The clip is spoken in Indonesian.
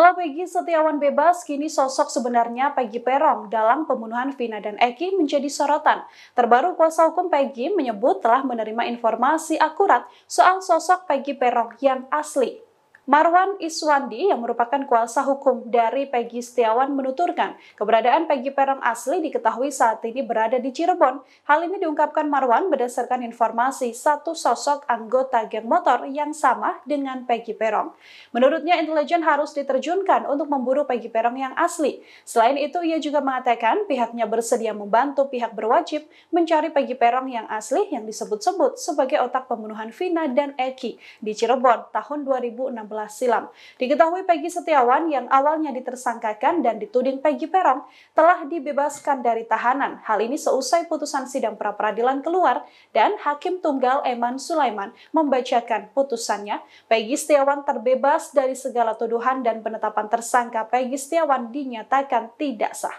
Setelah Peggy Setiawan bebas, kini sosok sebenarnya Peggy Perom dalam pembunuhan Vina dan Eki menjadi sorotan. Terbaru kuasa hukum Peggy menyebut telah menerima informasi akurat soal sosok Peggy Perom yang asli. Marwan Iswandi yang merupakan kuasa hukum dari Peggy Setiawan menuturkan, keberadaan Peggy Perong asli diketahui saat ini berada di Cirebon. Hal ini diungkapkan Marwan berdasarkan informasi satu sosok anggota geng motor yang sama dengan Peggy Perong. Menurutnya, intelijen harus diterjunkan untuk memburu Peggy Perong yang asli. Selain itu, ia juga mengatakan pihaknya bersedia membantu pihak berwajib mencari Peggy Perong yang asli yang disebut-sebut sebagai otak pembunuhan Vina dan Eki di Cirebon tahun 2016 silam. Diketahui Peggy Setiawan yang awalnya ditersangkakan dan dituding Peggy Peron telah dibebaskan dari tahanan. Hal ini seusai putusan sidang pra-peradilan keluar dan Hakim Tunggal Eman Sulaiman membacakan putusannya. Peggy Setiawan terbebas dari segala tuduhan dan penetapan tersangka Peggy Setiawan dinyatakan tidak sah.